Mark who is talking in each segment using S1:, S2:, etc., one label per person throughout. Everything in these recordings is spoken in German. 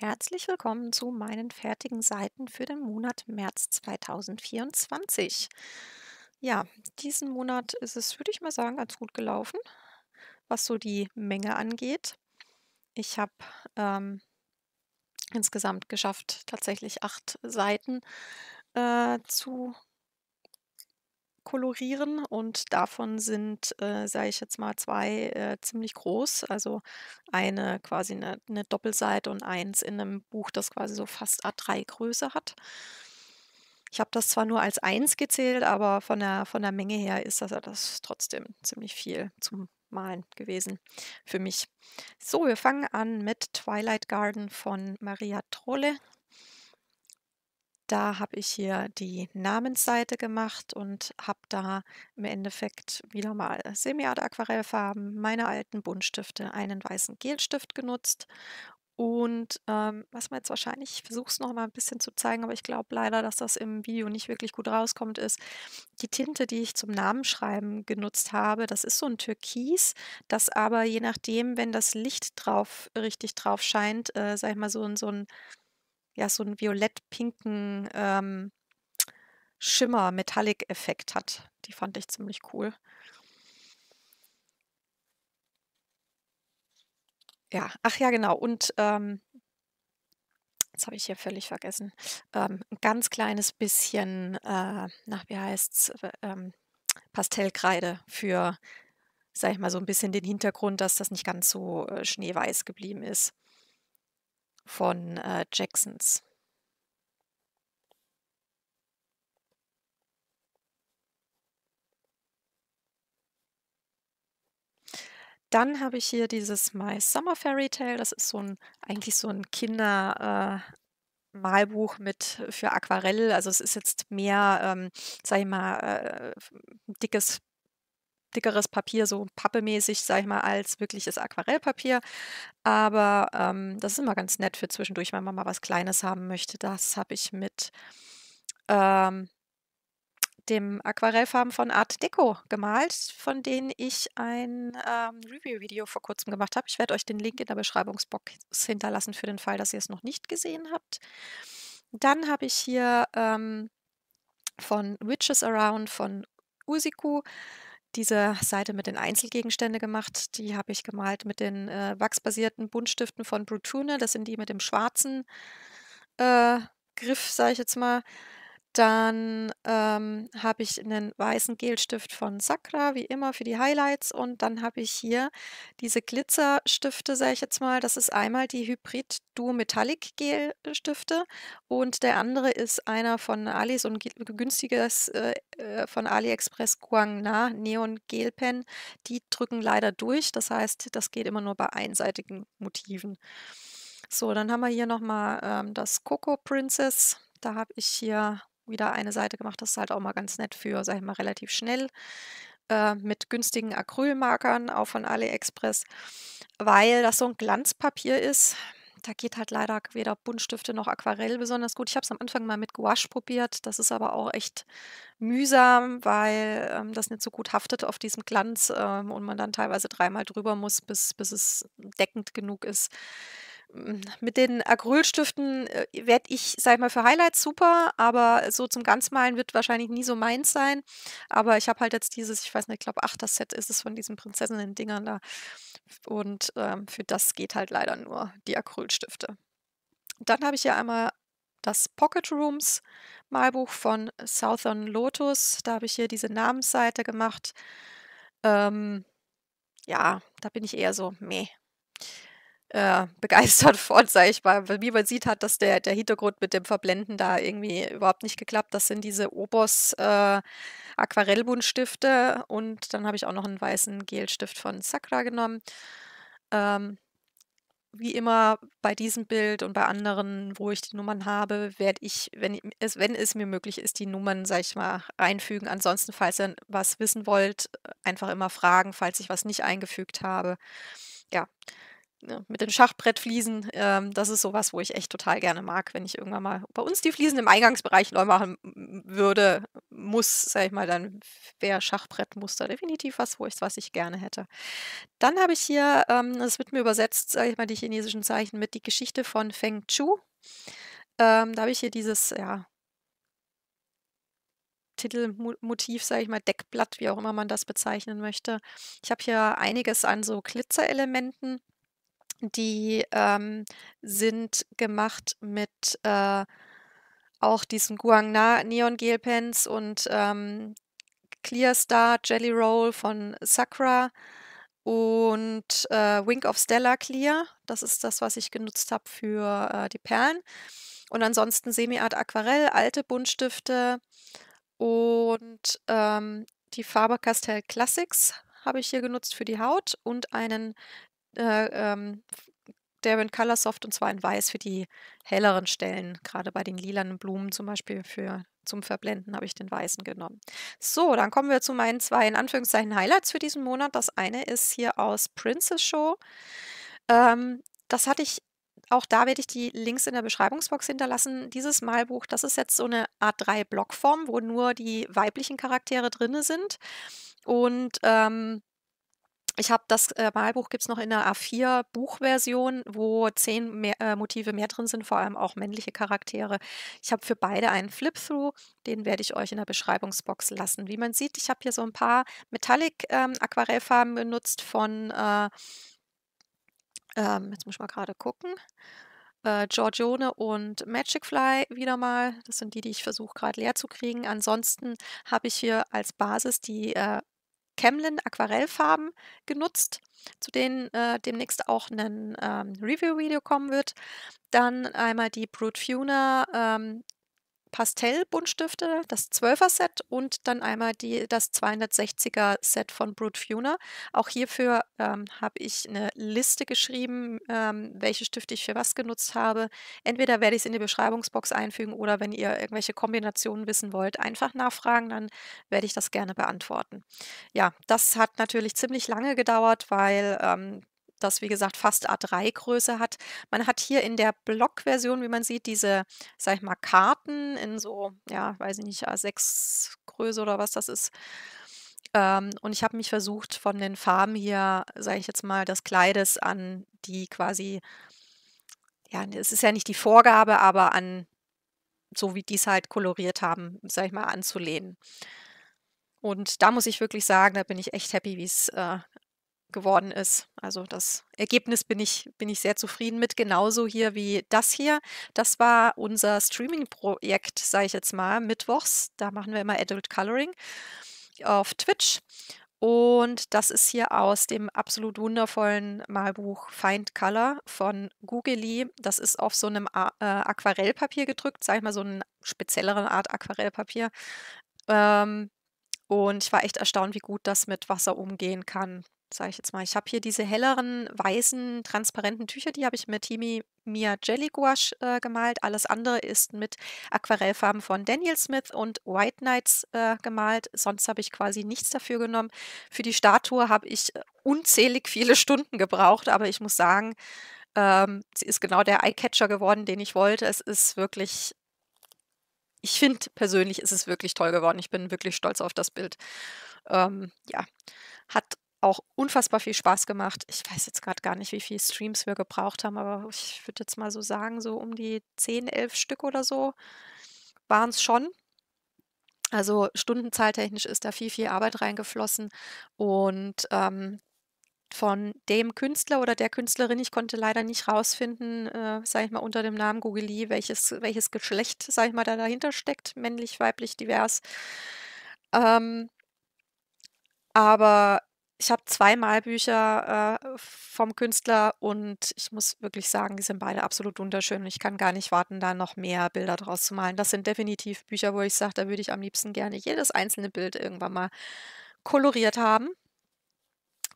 S1: Herzlich willkommen zu meinen fertigen Seiten für den Monat März 2024. Ja, diesen Monat ist es, würde ich mal sagen, ganz gut gelaufen, was so die Menge angeht. Ich habe ähm, insgesamt geschafft, tatsächlich acht Seiten äh, zu kolorieren und davon sind, äh, sage ich jetzt mal, zwei äh, ziemlich groß. Also eine quasi eine, eine Doppelseite und eins in einem Buch, das quasi so fast A3-Größe hat. Ich habe das zwar nur als eins gezählt, aber von der, von der Menge her ist das, das trotzdem ziemlich viel zum Malen gewesen für mich. So, wir fangen an mit Twilight Garden von Maria Trolle. Da habe ich hier die Namensseite gemacht und habe da im Endeffekt wieder mal Semi-Aquarellfarben, meine alten Buntstifte, einen weißen Gelstift genutzt und ähm, was man jetzt wahrscheinlich, ich versuche es noch mal ein bisschen zu zeigen, aber ich glaube leider, dass das im Video nicht wirklich gut rauskommt, ist die Tinte, die ich zum Namenschreiben genutzt habe. Das ist so ein Türkis, das aber je nachdem, wenn das Licht drauf richtig drauf scheint, äh, sag ich mal so, so ein ja, so einen violett-pinken ähm, Schimmer, Metallic-Effekt hat. Die fand ich ziemlich cool. Ja, ach ja, genau. Und ähm, jetzt habe ich hier völlig vergessen, ähm, ein ganz kleines bisschen, äh, nach wie heißt's, ähm, Pastellkreide für, sag ich mal, so ein bisschen den Hintergrund, dass das nicht ganz so äh, schneeweiß geblieben ist von äh, Jacksons. Dann habe ich hier dieses My Summer Fairy Tale. Das ist so ein, eigentlich so ein Kindermalbuch äh, für Aquarell. Also es ist jetzt mehr, ähm, sag ich mal, äh, dickes dickeres Papier, so pappemäßig, sag ich mal, als wirkliches Aquarellpapier. Aber ähm, das ist immer ganz nett für zwischendurch, wenn man mal was Kleines haben möchte. Das habe ich mit ähm, dem Aquarellfarben von Art Deco gemalt, von denen ich ein ähm, Review-Video vor kurzem gemacht habe. Ich werde euch den Link in der Beschreibungsbox hinterlassen für den Fall, dass ihr es noch nicht gesehen habt. Dann habe ich hier ähm, von Witches Around von Usiku diese Seite mit den Einzelgegenständen gemacht. Die habe ich gemalt mit den äh, wachsbasierten Buntstiften von Brutune. Das sind die mit dem schwarzen äh, Griff, sage ich jetzt mal. Dann ähm, habe ich einen weißen Gelstift von Sakra, wie immer, für die Highlights. Und dann habe ich hier diese Glitzerstifte, sage ich jetzt mal. Das ist einmal die Hybrid Duo Metallic Gelstifte. und der andere ist einer von Ali, so ein günstiges äh, äh, von AliExpress Guangna Neon Gel Pen. Die drücken leider durch. Das heißt, das geht immer nur bei einseitigen Motiven. So, dann haben wir hier nochmal ähm, das Coco Princess. Da habe ich hier wieder eine Seite gemacht. Das ist halt auch mal ganz nett für, sag ich mal, relativ schnell äh, mit günstigen Acrylmarkern, auch von AliExpress, weil das so ein Glanzpapier ist. Da geht halt leider weder Buntstifte noch Aquarell besonders gut. Ich habe es am Anfang mal mit Gouache probiert. Das ist aber auch echt mühsam, weil ähm, das nicht so gut haftet auf diesem Glanz ähm, und man dann teilweise dreimal drüber muss, bis, bis es deckend genug ist mit den Acrylstiften äh, werde ich, sag ich mal, für Highlights super, aber so zum Ganzmalen wird wahrscheinlich nie so meins sein. Aber ich habe halt jetzt dieses, ich weiß nicht, ich glaube, ach, das Set ist es von diesen Prinzessinnen-Dingern da. Und ähm, für das geht halt leider nur die Acrylstifte. Dann habe ich hier einmal das Pocket Rooms Malbuch von Southern Lotus. Da habe ich hier diese Namensseite gemacht. Ähm, ja, da bin ich eher so, meh. Äh, begeistert von, sage ich mal. Weil wie man sieht, hat das der, der Hintergrund mit dem Verblenden da irgendwie überhaupt nicht geklappt. Das sind diese Obos äh, Aquarellbuntstifte und dann habe ich auch noch einen weißen Gelstift von Sakra genommen. Ähm, wie immer bei diesem Bild und bei anderen, wo ich die Nummern habe, werde ich, wenn es, wenn es mir möglich ist, die Nummern, sag ich mal, reinfügen. Ansonsten, falls ihr was wissen wollt, einfach immer fragen, falls ich was nicht eingefügt habe. Ja, Ne, mit den Schachbrettfliesen, ähm, das ist sowas, wo ich echt total gerne mag, wenn ich irgendwann mal bei uns die Fliesen im Eingangsbereich neu machen würde, muss, sag ich mal, dann wäre Schachbrettmuster definitiv was, wo ich was ich gerne hätte. Dann habe ich hier, ähm, das wird mir übersetzt, sage ich mal, die chinesischen Zeichen mit die Geschichte von Feng Chu. Ähm, da habe ich hier dieses, ja, Titelmotiv, sage ich mal, Deckblatt, wie auch immer man das bezeichnen möchte. Ich habe hier einiges an so Glitzerelementen die ähm, sind gemacht mit äh, auch diesen Guangna Neon Gel Pens und ähm, Clear Star Jelly Roll von Sakura und äh, Wink of Stella Clear. Das ist das, was ich genutzt habe für äh, die Perlen. Und ansonsten Semi-Art Aquarell, alte Buntstifte und ähm, die Faber Castell Classics habe ich hier genutzt für die Haut und einen äh, ähm, Darren Color Soft und zwar in Weiß für die helleren Stellen. Gerade bei den lilanen Blumen zum Beispiel für, zum Verblenden habe ich den Weißen genommen. So, dann kommen wir zu meinen zwei in Anführungszeichen Highlights für diesen Monat. Das eine ist hier aus Princess Show. Ähm, das hatte ich auch da werde ich die Links in der Beschreibungsbox hinterlassen. Dieses Malbuch, das ist jetzt so eine Art 3 blockform wo nur die weiblichen Charaktere drin sind. Und ähm, ich habe das äh, Malbuch gibt es noch in der A4-Buchversion, wo zehn mehr, äh, Motive mehr drin sind, vor allem auch männliche Charaktere. Ich habe für beide einen Flip-Through, den werde ich euch in der Beschreibungsbox lassen. Wie man sieht, ich habe hier so ein paar Metallic-Aquarellfarben ähm, benutzt von, äh, ähm, jetzt muss ich mal gerade gucken, äh, Giorgione und Magic Fly wieder mal. Das sind die, die ich versuche gerade leer zu kriegen. Ansonsten habe ich hier als Basis die äh, Camlin Aquarellfarben genutzt, zu denen äh, demnächst auch ein ähm, Review-Video kommen wird. Dann einmal die Brute Funa ähm, Pastellbuntstifte, das 12er-Set und dann einmal die, das 260er-Set von Brute Funer. Auch hierfür ähm, habe ich eine Liste geschrieben, ähm, welche Stifte ich für was genutzt habe. Entweder werde ich es in die Beschreibungsbox einfügen oder wenn ihr irgendwelche Kombinationen wissen wollt, einfach nachfragen, dann werde ich das gerne beantworten. Ja, das hat natürlich ziemlich lange gedauert, weil ähm, das wie gesagt fast A3-Größe hat. Man hat hier in der Blockversion, wie man sieht, diese, sag ich mal, Karten in so, ja, weiß ich nicht, A6-Größe oder was das ist. Ähm, und ich habe mich versucht, von den Farben hier, sage ich jetzt mal, des Kleides an die quasi, ja, es ist ja nicht die Vorgabe, aber an so wie die es halt koloriert haben, sage ich mal, anzulehnen. Und da muss ich wirklich sagen, da bin ich echt happy, wie es äh, geworden ist. Also das Ergebnis bin ich, bin ich sehr zufrieden mit. Genauso hier wie das hier. Das war unser Streaming-Projekt, sage ich jetzt mal, mittwochs. Da machen wir immer Adult Coloring auf Twitch. Und das ist hier aus dem absolut wundervollen Malbuch Find Color von Googly. Das ist auf so einem äh, Aquarellpapier gedrückt, sage ich mal so eine spezielleren Art Aquarellpapier. Ähm, und ich war echt erstaunt, wie gut das mit Wasser umgehen kann sage ich jetzt mal. Ich habe hier diese helleren, weißen, transparenten Tücher, die habe ich mit Timi Mia Jelly Gouache äh, gemalt. Alles andere ist mit Aquarellfarben von Daniel Smith und White Knights äh, gemalt. Sonst habe ich quasi nichts dafür genommen. Für die Statue habe ich äh, unzählig viele Stunden gebraucht, aber ich muss sagen, ähm, sie ist genau der Eyecatcher geworden, den ich wollte. Es ist wirklich ich finde persönlich ist es wirklich toll geworden. Ich bin wirklich stolz auf das Bild. Ähm, ja, hat auch unfassbar viel Spaß gemacht. Ich weiß jetzt gerade gar nicht, wie viele Streams wir gebraucht haben, aber ich würde jetzt mal so sagen, so um die 10, 11 Stück oder so waren es schon. Also stundenzahltechnisch ist da viel, viel Arbeit reingeflossen. Und ähm, von dem Künstler oder der Künstlerin, ich konnte leider nicht rausfinden, äh, sage ich mal, unter dem Namen Googly, welches, welches Geschlecht, sage ich mal, da dahinter steckt, männlich, weiblich, divers. Ähm, aber ich habe zwei Malbücher äh, vom Künstler und ich muss wirklich sagen, die sind beide absolut wunderschön. Ich kann gar nicht warten, da noch mehr Bilder draus zu malen. Das sind definitiv Bücher, wo ich sage, da würde ich am liebsten gerne jedes einzelne Bild irgendwann mal koloriert haben.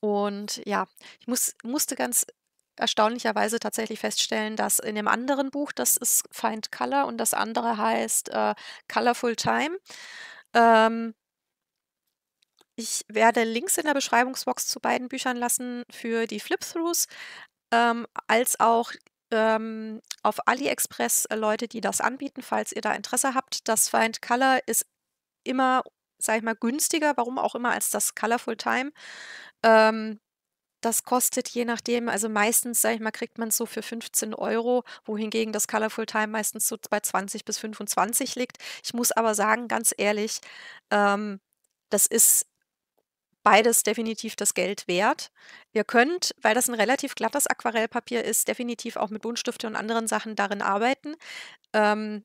S1: Und ja, ich muss, musste ganz erstaunlicherweise tatsächlich feststellen, dass in dem anderen Buch, das ist Find Color und das andere heißt äh, Colorful Time, ähm, ich werde Links in der Beschreibungsbox zu beiden Büchern lassen für die Flip-Throughs, ähm, als auch ähm, auf AliExpress äh, Leute, die das anbieten, falls ihr da Interesse habt. Das Find Color ist immer, sag ich mal, günstiger, warum auch immer, als das Colorful Time. Ähm, das kostet je nachdem, also meistens, sage ich mal, kriegt man es so für 15 Euro, wohingegen das Colorful Time meistens so bei 20 bis 25 liegt. Ich muss aber sagen, ganz ehrlich, ähm, das ist beides definitiv das Geld wert. Ihr könnt, weil das ein relativ glattes Aquarellpapier ist, definitiv auch mit Buntstifte und anderen Sachen darin arbeiten. Ähm,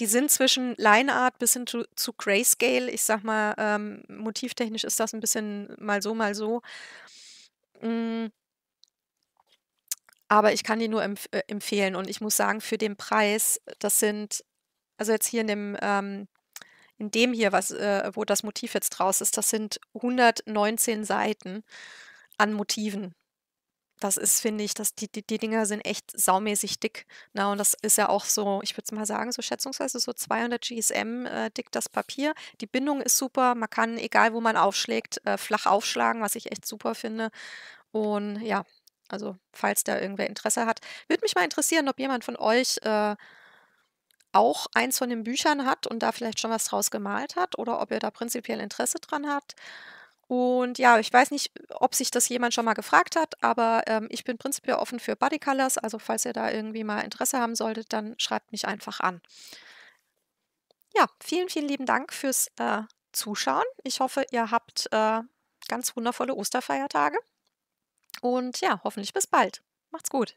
S1: die sind zwischen Lineart bis hin zu, zu Grayscale. Ich sag mal, ähm, motivtechnisch ist das ein bisschen mal so, mal so. Mhm. Aber ich kann die nur empf äh, empfehlen und ich muss sagen, für den Preis, das sind, also jetzt hier in dem ähm, in dem hier, was, äh, wo das Motiv jetzt draus ist, das sind 119 Seiten an Motiven. Das ist, finde ich, dass die, die, die Dinger sind echt saumäßig dick. Na, ne? und das ist ja auch so, ich würde es mal sagen, so schätzungsweise so 200 GSM äh, dick das Papier. Die Bindung ist super. Man kann, egal wo man aufschlägt, äh, flach aufschlagen, was ich echt super finde. Und ja, also falls da irgendwer Interesse hat, würde mich mal interessieren, ob jemand von euch äh, auch eins von den Büchern hat und da vielleicht schon was draus gemalt hat oder ob ihr da prinzipiell Interesse dran habt. Und ja, ich weiß nicht, ob sich das jemand schon mal gefragt hat, aber ähm, ich bin prinzipiell offen für Body Colors. Also falls ihr da irgendwie mal Interesse haben solltet, dann schreibt mich einfach an. Ja, vielen, vielen lieben Dank fürs äh, Zuschauen. Ich hoffe, ihr habt äh, ganz wundervolle Osterfeiertage. Und ja, hoffentlich bis bald. Macht's gut.